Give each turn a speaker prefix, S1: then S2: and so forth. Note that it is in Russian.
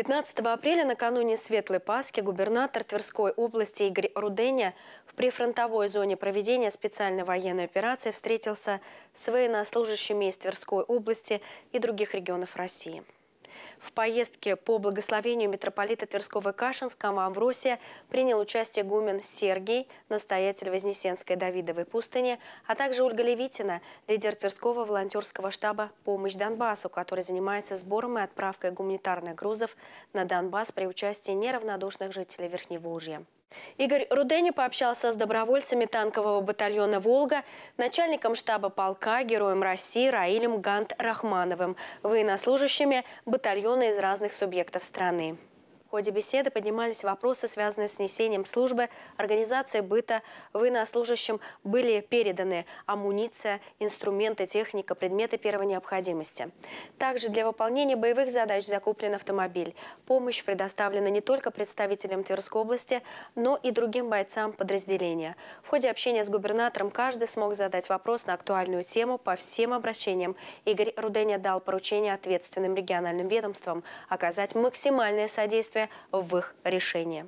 S1: 15 апреля накануне Светлой Пасхи губернатор Тверской области Игорь Руденя в прифронтовой зоне проведения специальной военной операции встретился с военнослужащими из Тверской области и других регионов России. В поездке по благословению митрополита Тверского и Кашинского Амвросия принял участие гумен Сергий, настоятель Вознесенской Давидовой пустыни, а также Ольга Левитина, лидер Тверского волонтерского штаба «Помощь Донбассу», который занимается сбором и отправкой гуманитарных грузов на Донбасс при участии неравнодушных жителей Верхневолжья. Игорь Рудени пообщался с добровольцами танкового батальона «Волга», начальником штаба полка, героем России Раилем Гант-Рахмановым, военнослужащими батальона из разных субъектов страны. В ходе беседы поднимались вопросы, связанные с несением службы, организацией быта, военнослужащим были переданы амуниция, инструменты, техника, предметы первой необходимости. Также для выполнения боевых задач закуплен автомобиль. Помощь предоставлена не только представителям Тверской области, но и другим бойцам подразделения. В ходе общения с губернатором каждый смог задать вопрос на актуальную тему по всем обращениям. Игорь Руденя дал поручение ответственным региональным ведомствам оказать максимальное содействие в их решении.